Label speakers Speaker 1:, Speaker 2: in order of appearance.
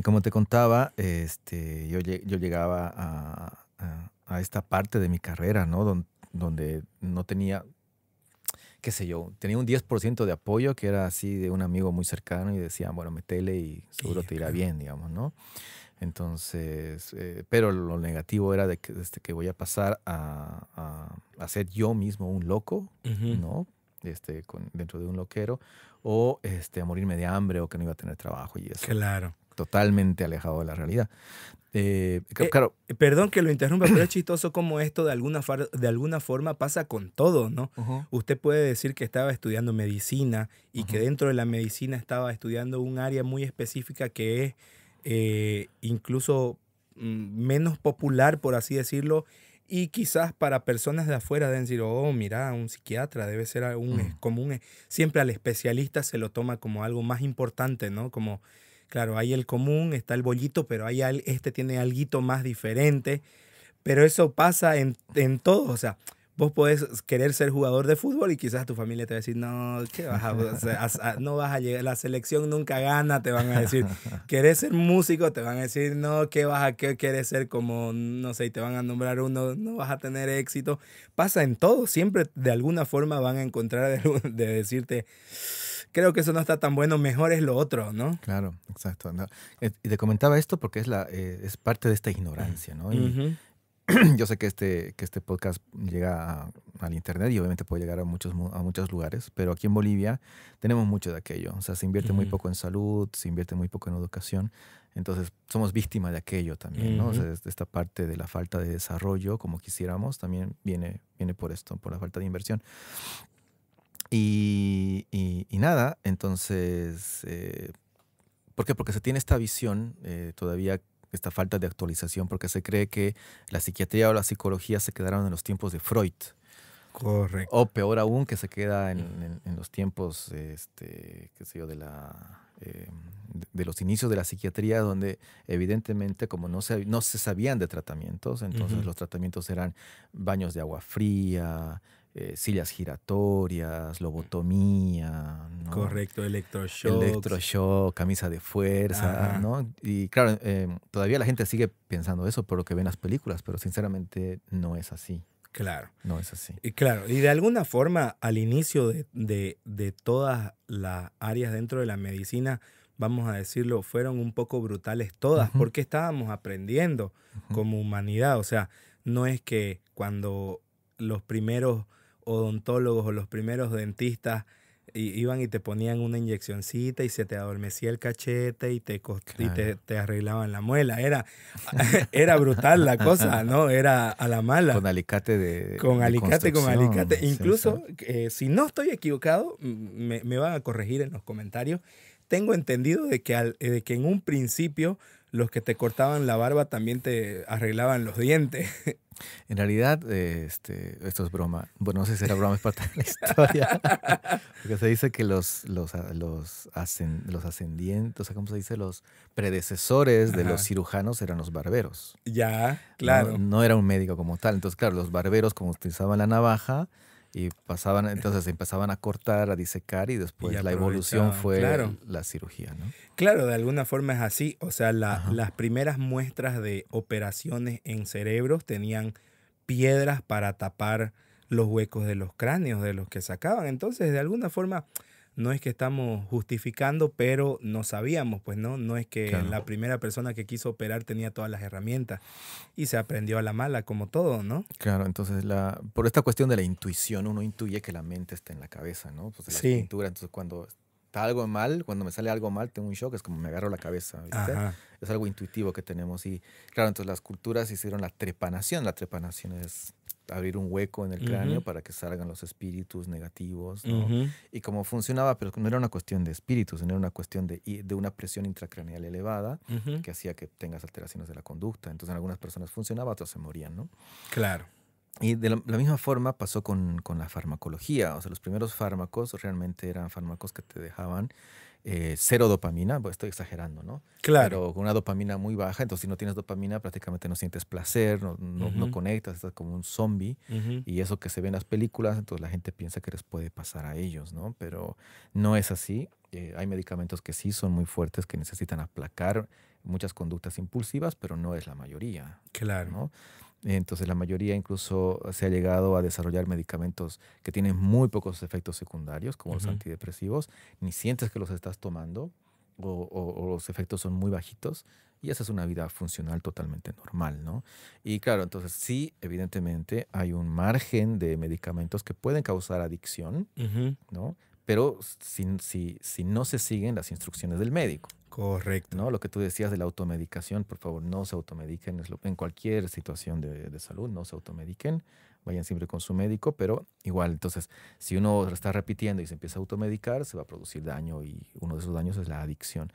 Speaker 1: Y como te contaba, este, yo, llegaba a, esta parte de mi carrera, ¿no? donde no tenía, qué sé yo, tenía un 10% de apoyo que era así de un amigo muy cercano y decía, bueno, metele y seguro te irá bien, digamos, ¿no? Entonces, eh, pero lo negativo era de que, este, voy a pasar a, ser yo mismo un loco, ¿no? Este, dentro de un loquero, o este, a morirme de hambre o que no iba a tener trabajo y eso. Claro totalmente alejado de la realidad. Eh, eh, claro. Eh, perdón que lo interrumpa, pero es chistoso
Speaker 2: como esto de alguna, de alguna forma pasa con todo, ¿no? Usted puede decir que estaba estudiando medicina y que dentro de la medicina estaba estudiando un área muy específica que es incluso mm, menos popular, por así decirlo, y quizás para personas de afuera de decir, oh, mira, un psiquiatra debe ser un, común. E-". Siempre al especialista se lo toma como algo más importante, ¿no? Como Claro, hay el común, está el bollito, pero hay este tiene algo más diferente. Pero eso pasa en, todo. O sea, vos podés querer ser jugador de fútbol y quizás tu familia te va a decir, no, ¿qué vas no vas a llegar, la selección nunca gana, te van a decir, querés ser músico, te van a decir, no, ¿qué vas a qué quieres ser como, no sé, y te van a nombrar uno, no vas a tener éxito. Pasa en todo, siempre de alguna forma van a encontrar de
Speaker 1: decirte, creo que eso no está tan bueno, mejor es lo otro, ¿no? Claro, exacto. Eh, y te comentaba esto porque es, la, eh, es parte de esta ignorancia, ¿no? Y, yo sé que este, que este podcast llega al Internet y obviamente puede llegar a muchos, a muchos lugares, pero aquí en Bolivia tenemos mucho de aquello. O sea, se invierte muy poco en salud, se invierte muy poco en educación. Entonces, somos víctimas de aquello también, ¿no? esta parte de la falta de desarrollo, como quisiéramos, también viene, viene por esto, por la falta de inversión. Y, y, nada, entonces, eh, ¿por qué? Porque se tiene esta visión eh, todavía esta falta de actualización porque se cree que la psiquiatría o la psicología se quedaron en los tiempos de Freud. Correcto. O peor aún, que se queda en, los tiempos, este, qué sé yo, de, la, eh, de, los inicios de la psiquiatría, donde evidentemente como no se, no se sabían de tratamientos, entonces los tratamientos eran baños de agua fría, eh, sillas giratorias, lobotomía. ¿no? Correcto, electroshock. Electroshock, camisa de fuerza, ¿no? Y claro, eh, todavía la gente sigue pensando eso por lo que ven las películas, pero sinceramente no es así. Claro. No es así.
Speaker 2: Y claro, y de alguna forma, al inicio de, todas las áreas dentro de la medicina, vamos a decirlo, fueron un poco brutales todas, porque estábamos aprendiendo como humanidad. O sea, no es que cuando los primeros odontólogos o los primeros dentistas iban y te ponían una inyeccioncita y se te adormecía el cachete y te, te, arreglaban la muela. Era, era brutal la cosa, ¿no? Era a la mala.
Speaker 1: Con alicate de. Con alicate, con alicate. Incluso,
Speaker 2: eh, si no estoy equivocado, me, van a corregir en los comentarios. Tengo entendido de que, eh, de que en un principio los que te cortaban la barba también te arreglaban los dientes. En
Speaker 1: realidad, eh, este, esto es broma. Bueno, no sé si era broma, es parte de la historia. Porque se dice que los, los, los, los ascendientes, o sea, ¿cómo se dice? Los predecesores de los cirujanos eran los barberos. Ya, claro. No, no, era un médico como tal. Entonces, claro, los barberos, como utilizaban la navaja, y pasaban, entonces empezaban a cortar, a disecar y después la evolución fue la cirugía, ¿no?
Speaker 2: Claro, de alguna forma es así. O sea, las primeras muestras de operaciones en cerebros tenían piedras para tapar los huecos de los cráneos de los que sacaban. Entonces, de alguna forma, no es que estamos justificando, pero no sabíamos, pues no, no es que la primera persona que quiso operar tenía todas las herramientas y se aprendió a la mala, como todo, ¿no?
Speaker 1: Claro, entonces la, por esta cuestión de la intuición, uno intuye que la mente está en la cabeza, ¿no? Pues, sí. entonces cuando está algo mal, cuando me sale algo mal, tengo un shock, es como me agarro la cabeza. ¿viste? Es algo intuitivo que tenemos. Y claro, entonces las culturas hicieron la trepanación. La trepanación es abrir un hueco en el cráneo para que salgan los espíritus negativos, ¿no? Y cómo funcionaba, pero no era una cuestión de espíritus, era una cuestión de, de una presión intracraneal elevada que hacía que tengas alteraciones de la conducta. Entonces, en algunas personas funcionaba, otras se morían, ¿no? Claro. Y de la, misma forma pasó con, la farmacología. O sea, los primeros fármacos realmente eran fármacos que te dejaban eh, cero dopamina. estoy exagerando, ¿no? Claro. Pero con una dopamina muy baja. Entonces, si no tienes dopamina, prácticamente no sientes placer, no, no, conectas, estás como un zombie. Y eso que se ve en las películas, entonces la gente piensa que les puede pasar a ellos, ¿no? Pero no es así. Eh, hay medicamentos que sí son muy fuertes, que necesitan aplacar muchas conductas impulsivas, pero no es la mayoría. Claro. Entonces la mayoría incluso se ha llegado a desarrollar medicamentos que tienen muy pocos efectos secundarios, como los antidepresivos, ni sientes que los estás tomando o, los efectos son muy bajitos y esa es una vida funcional totalmente normal, ¿no? Y claro, entonces sí, evidentemente hay un margen de medicamentos que pueden causar adicción, ¿no? Pero si no se siguen las instrucciones del médico. Correcto. ¿no? Lo que tú decías de la automedicación, por favor, no se automediquen en cualquier situación de, de, salud, no se automediquen, vayan siempre con su médico, pero igual, entonces, si uno está repitiendo y se empieza a automedicar, se va a producir daño y uno de esos daños es la adicción.